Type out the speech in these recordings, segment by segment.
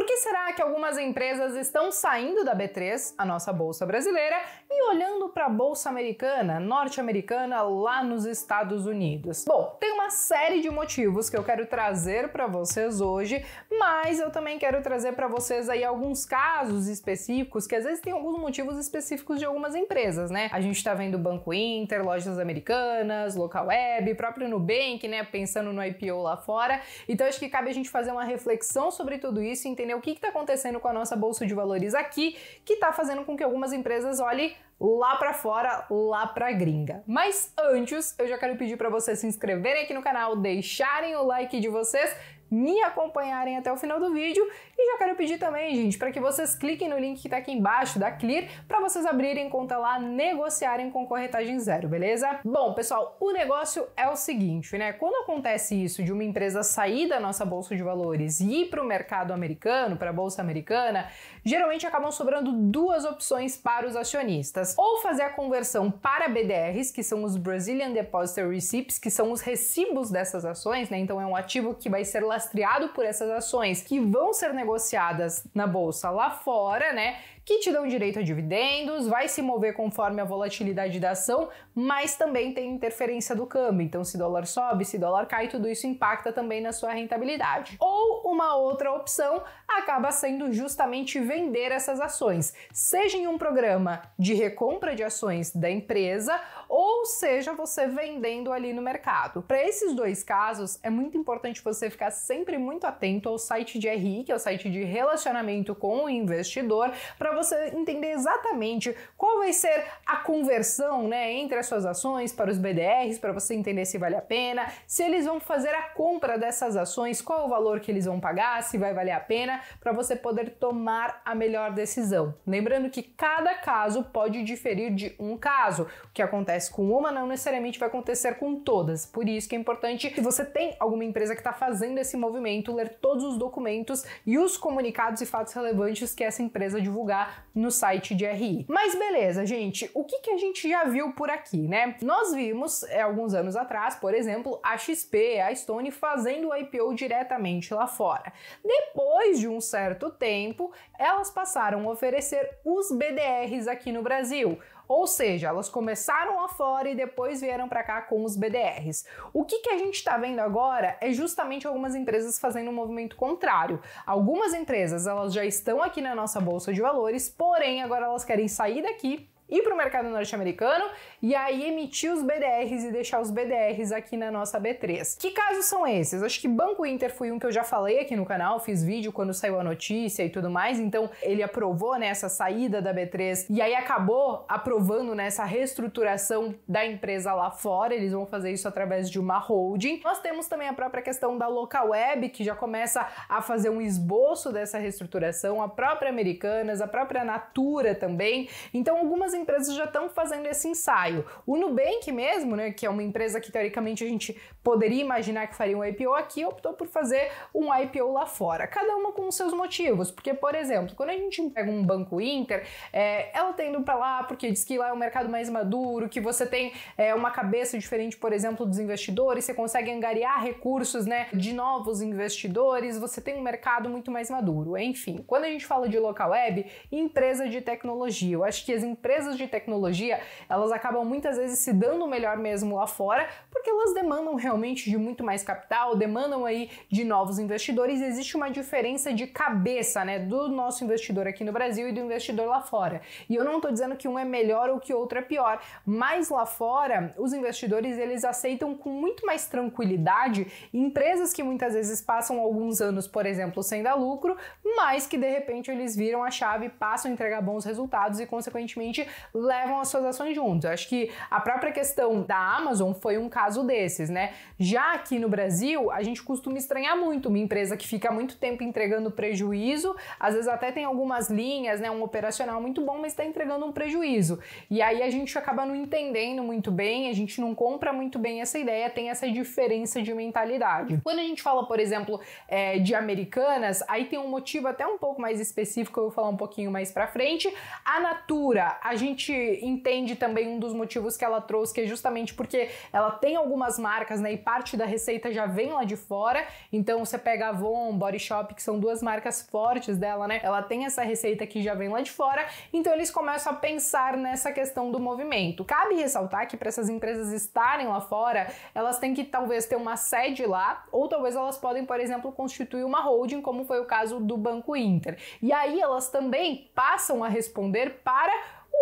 Por que será que algumas empresas estão saindo da B3, a nossa bolsa brasileira, e olhando para a bolsa americana, norte-americana, lá nos Estados Unidos? Bom, tem uma série de motivos que eu quero trazer para vocês hoje, mas eu também quero trazer para vocês aí alguns casos específicos que às vezes tem alguns motivos específicos de algumas empresas, né? A gente está vendo Banco Inter, lojas americanas, local web, próprio Nubank, né? Pensando no IPO lá fora. Então acho que cabe a gente fazer uma reflexão sobre tudo isso e entender entender o que está acontecendo com a nossa bolsa de valores aqui, que está fazendo com que algumas empresas olhem lá para fora, lá para gringa. Mas antes, eu já quero pedir para vocês se inscreverem aqui no canal, deixarem o like de vocês me acompanharem até o final do vídeo. E já quero pedir também, gente, para que vocês cliquem no link que está aqui embaixo da Clear para vocês abrirem conta lá, negociarem com corretagem zero, beleza? Bom, pessoal, o negócio é o seguinte, né? Quando acontece isso de uma empresa sair da nossa bolsa de valores e ir para o mercado americano, para a bolsa americana, geralmente acabam sobrando duas opções para os acionistas: ou fazer a conversão para BDRs, que são os Brazilian Depositary Receipts, que são os recibos dessas ações, né? Então é um ativo que vai ser rastreado por essas ações que vão ser negociadas na bolsa lá fora, né? que te dão direito a dividendos, vai se mover conforme a volatilidade da ação, mas também tem interferência do câmbio. Então, se dólar sobe, se dólar cai, tudo isso impacta também na sua rentabilidade. Ou uma outra opção acaba sendo justamente vender essas ações, seja em um programa de recompra de ações da empresa ou seja você vendendo ali no mercado. Para esses dois casos, é muito importante você ficar sempre muito atento ao site de RI, que é o site de relacionamento com o investidor, para você entender exatamente qual vai ser a conversão né, entre as suas ações para os BDRs, para você entender se vale a pena, se eles vão fazer a compra dessas ações, qual o valor que eles vão pagar, se vai valer a pena para você poder tomar a melhor decisão. Lembrando que cada caso pode diferir de um caso. O que acontece com uma não necessariamente vai acontecer com todas. Por isso que é importante que você tem alguma empresa que está fazendo esse movimento, ler todos os documentos e os comunicados e fatos relevantes que essa empresa divulgar no site de RI. Mas beleza, gente, o que, que a gente já viu por aqui, né? Nós vimos é, alguns anos atrás, por exemplo, a XP, a Stone fazendo o IPO diretamente lá fora. Depois de um certo tempo, elas passaram a oferecer os BDRs aqui no Brasil. Ou seja, elas começaram lá fora e depois vieram para cá com os BDRs. O que, que a gente está vendo agora é justamente algumas empresas fazendo um movimento contrário. Algumas empresas elas já estão aqui na nossa bolsa de valores, porém agora elas querem sair daqui ir para o mercado norte-americano e aí emitir os BDRs e deixar os BDRs aqui na nossa B3. Que casos são esses? Acho que Banco Inter foi um que eu já falei aqui no canal, fiz vídeo quando saiu a notícia e tudo mais, então ele aprovou nessa né, saída da B3 e aí acabou aprovando nessa né, reestruturação da empresa lá fora, eles vão fazer isso através de uma holding. Nós temos também a própria questão da local web, que já começa a fazer um esboço dessa reestruturação, a própria Americanas, a própria Natura também. Então algumas empresas já estão fazendo esse ensaio. O Nubank mesmo, né, que é uma empresa que teoricamente a gente poderia imaginar que faria um IPO aqui, optou por fazer um IPO lá fora. Cada uma com os seus motivos, porque, por exemplo, quando a gente pega um Banco Inter, é, ela tá indo para lá porque diz que lá é um mercado mais maduro, que você tem é, uma cabeça diferente, por exemplo, dos investidores, você consegue angariar recursos né, de novos investidores, você tem um mercado muito mais maduro. Enfim, quando a gente fala de local web, empresa de tecnologia, eu acho que as empresas empresas de tecnologia, elas acabam muitas vezes se dando melhor mesmo lá fora, porque elas demandam realmente de muito mais capital, demandam aí de novos investidores, existe uma diferença de cabeça, né, do nosso investidor aqui no Brasil e do investidor lá fora. E eu não estou dizendo que um é melhor ou que outro é pior, mas lá fora, os investidores, eles aceitam com muito mais tranquilidade empresas que muitas vezes passam alguns anos, por exemplo, sem dar lucro, mas que de repente eles viram a chave, passam a entregar bons resultados e, consequentemente, levam as suas ações juntos. Eu acho que a própria questão da Amazon foi um caso desses, né? Já aqui no Brasil, a gente costuma estranhar muito uma empresa que fica muito tempo entregando prejuízo, às vezes até tem algumas linhas, né? Um operacional muito bom, mas está entregando um prejuízo. E aí a gente acaba não entendendo muito bem, a gente não compra muito bem essa ideia, tem essa diferença de mentalidade. Quando a gente fala, por exemplo, é, de americanas, aí tem um motivo até um pouco mais específico, eu vou falar um pouquinho mais pra frente. A Natura, a gente entende também um dos motivos que ela trouxe, que é justamente porque ela tem algumas marcas, né? E parte da receita já vem lá de fora. Então você pega Avon, Body Shop, que são duas marcas fortes dela, né? Ela tem essa receita que já vem lá de fora. Então eles começam a pensar nessa questão do movimento. Cabe ressaltar que para essas empresas estarem lá fora, elas têm que talvez ter uma sede lá, ou talvez elas podem, por exemplo, constituir uma holding, como foi o caso do Banco Inter. E aí elas também passam a responder para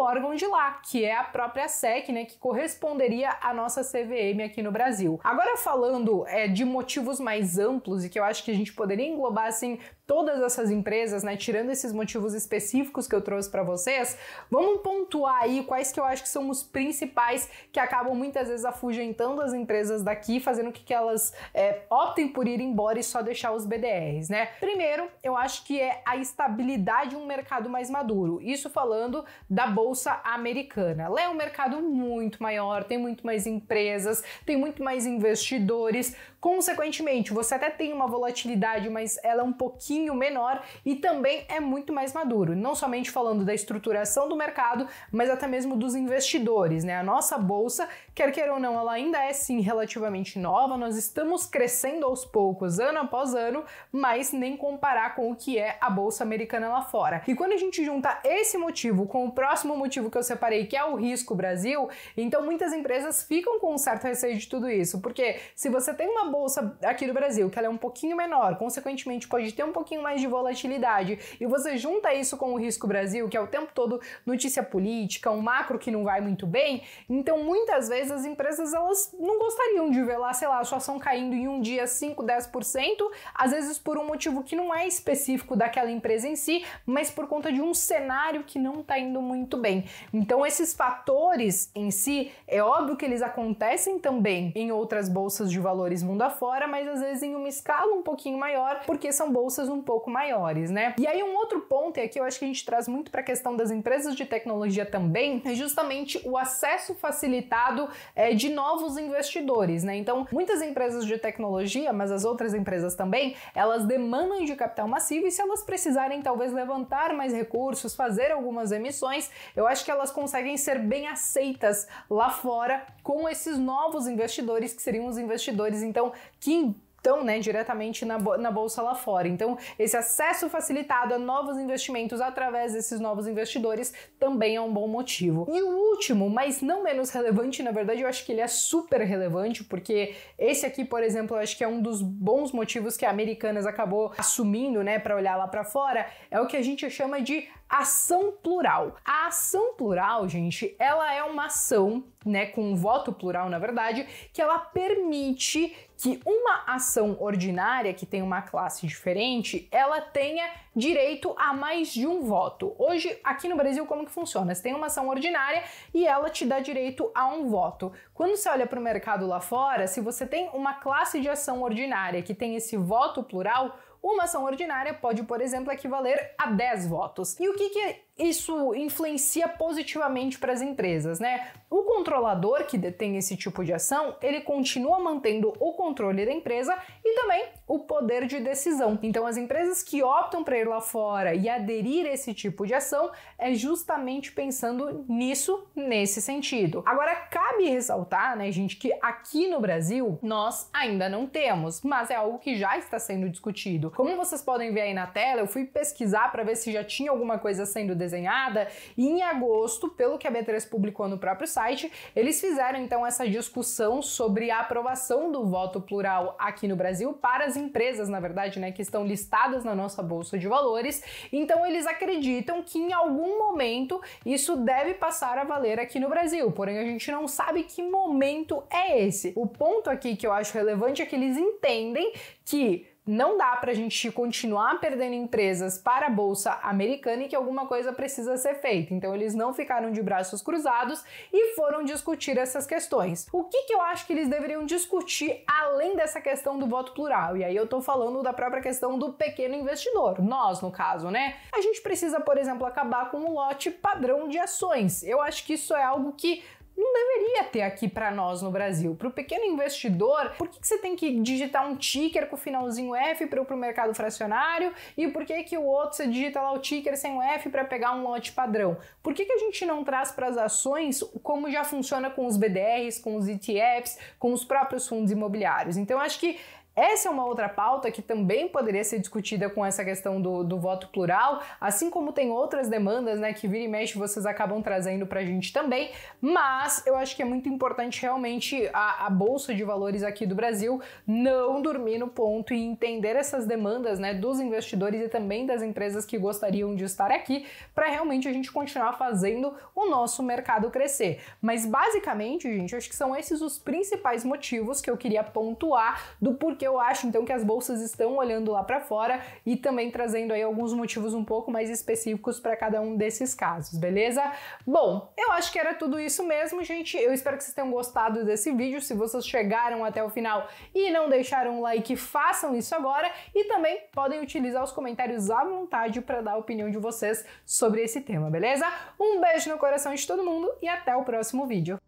órgão de lá, que é a própria SEC, né, que corresponderia à nossa CVM aqui no Brasil. Agora falando é, de motivos mais amplos e que eu acho que a gente poderia englobar assim todas essas empresas, né, tirando esses motivos específicos que eu trouxe para vocês, vamos pontuar aí quais que eu acho que são os principais que acabam muitas vezes afugentando as empresas daqui, fazendo com que elas é, optem por ir embora e só deixar os BDRs, né? Primeiro, eu acho que é a estabilidade de um mercado mais maduro. Isso falando da bolsa bolsa americana. Lá é um mercado muito maior, tem muito mais empresas, tem muito mais investidores. Consequentemente, você até tem uma volatilidade, mas ela é um pouquinho menor e também é muito mais maduro. Não somente falando da estruturação do mercado, mas até mesmo dos investidores, né? A nossa bolsa, quer queira ou não, ela ainda é sim relativamente nova. Nós estamos crescendo aos poucos, ano após ano, mas nem comparar com o que é a bolsa americana lá fora. E quando a gente junta esse motivo com o próximo motivo que eu separei, que é o risco Brasil, então muitas empresas ficam com um certo receio de tudo isso, porque se você tem uma bolsa aqui do Brasil, que ela é um pouquinho menor, consequentemente pode ter um pouquinho mais de volatilidade, e você junta isso com o risco Brasil, que é o tempo todo notícia política, um macro que não vai muito bem, então muitas vezes as empresas elas não gostariam de ver lá, sei lá, a sua ação caindo em um dia 5, 10%, às vezes por um motivo que não é específico daquela empresa em si, mas por conta de um cenário que não está indo muito bem também. Então, esses fatores em si, é óbvio que eles acontecem também em outras bolsas de valores mundo afora, mas às vezes em uma escala um pouquinho maior, porque são bolsas um pouco maiores, né? E aí, um outro ponto, e aqui eu acho que a gente traz muito para a questão das empresas de tecnologia também, é justamente o acesso facilitado é, de novos investidores, né? Então, muitas empresas de tecnologia, mas as outras empresas também, elas demandam de capital massivo e se elas precisarem talvez levantar mais recursos, fazer algumas emissões, eu acho que elas conseguem ser bem aceitas lá fora com esses novos investidores, que seriam os investidores, então, que estão né, diretamente na, na bolsa lá fora. Então, esse acesso facilitado a novos investimentos através desses novos investidores também é um bom motivo. E o último, mas não menos relevante, na verdade, eu acho que ele é super relevante, porque esse aqui, por exemplo, eu acho que é um dos bons motivos que a Americanas acabou assumindo, né, para olhar lá para fora, é o que a gente chama de ação plural. A ação plural, gente, ela é uma ação, né, com um voto plural, na verdade, que ela permite que uma ação ordinária que tem uma classe diferente, ela tenha direito a mais de um voto. Hoje, aqui no Brasil, como que funciona? Você tem uma ação ordinária e ela te dá direito a um voto. Quando você olha para o mercado lá fora, se você tem uma classe de ação ordinária que tem esse voto plural, uma ação ordinária pode, por exemplo, equivaler a 10 votos. E o que, que isso influencia positivamente para as empresas, né? O controlador que detém esse tipo de ação, ele continua mantendo o controle da empresa e também o poder de decisão. Então, as empresas que optam para ir lá fora e aderir a esse tipo de ação é justamente pensando nisso, nesse sentido. Agora, cabe ressaltar, né, gente, que aqui no Brasil nós ainda não temos, mas é algo que já está sendo discutido. Como vocês podem ver aí na tela, eu fui pesquisar para ver se já tinha alguma coisa sendo desenvolvida desenhada. E em agosto, pelo que a B3 publicou no próprio site, eles fizeram então essa discussão sobre a aprovação do voto plural aqui no Brasil para as empresas, na verdade, né, que estão listadas na nossa bolsa de valores. Então eles acreditam que em algum momento isso deve passar a valer aqui no Brasil. Porém, a gente não sabe que momento é esse. O ponto aqui que eu acho relevante é que eles entendem que não dá para a gente continuar perdendo empresas para a bolsa americana e que alguma coisa precisa ser feita. Então eles não ficaram de braços cruzados e foram discutir essas questões. O que, que eu acho que eles deveriam discutir além dessa questão do voto plural? E aí eu estou falando da própria questão do pequeno investidor, nós no caso, né? A gente precisa, por exemplo, acabar com o lote padrão de ações. Eu acho que isso é algo que não deveria ter aqui para nós no Brasil. Para o pequeno investidor, por que, que, você tem que digitar um ticker com o finalzinho F para o mercado fracionário e por que, que o outro você digita lá o ticker sem o F para pegar um lote padrão? Por que, que a gente não traz para as ações como já funciona com os BDRs, com os ETFs, com os próprios fundos imobiliários? Então, acho que essa é uma outra pauta que também poderia ser discutida com essa questão do, do voto plural, assim como tem outras demandas, né, que vira e mexe vocês acabam trazendo para a gente também, mas eu acho que é muito importante realmente a, a Bolsa de Valores aqui do Brasil não dormir no ponto e entender essas demandas, né, dos investidores e também das empresas que gostariam de estar aqui, para realmente a gente continuar fazendo o nosso mercado crescer. Mas basicamente, gente, acho que são esses os principais motivos que eu queria pontuar do porquê porque eu acho então que as bolsas estão olhando lá para fora e também trazendo aí alguns motivos um pouco mais específicos para cada um desses casos, beleza? Bom, eu acho que era tudo isso mesmo, gente. Eu espero que vocês tenham gostado desse vídeo. Se vocês chegaram até o final e não deixaram um like, façam isso agora e também podem utilizar os comentários à vontade para dar a opinião de vocês sobre esse tema, beleza? Um beijo no coração de todo mundo e até o próximo vídeo.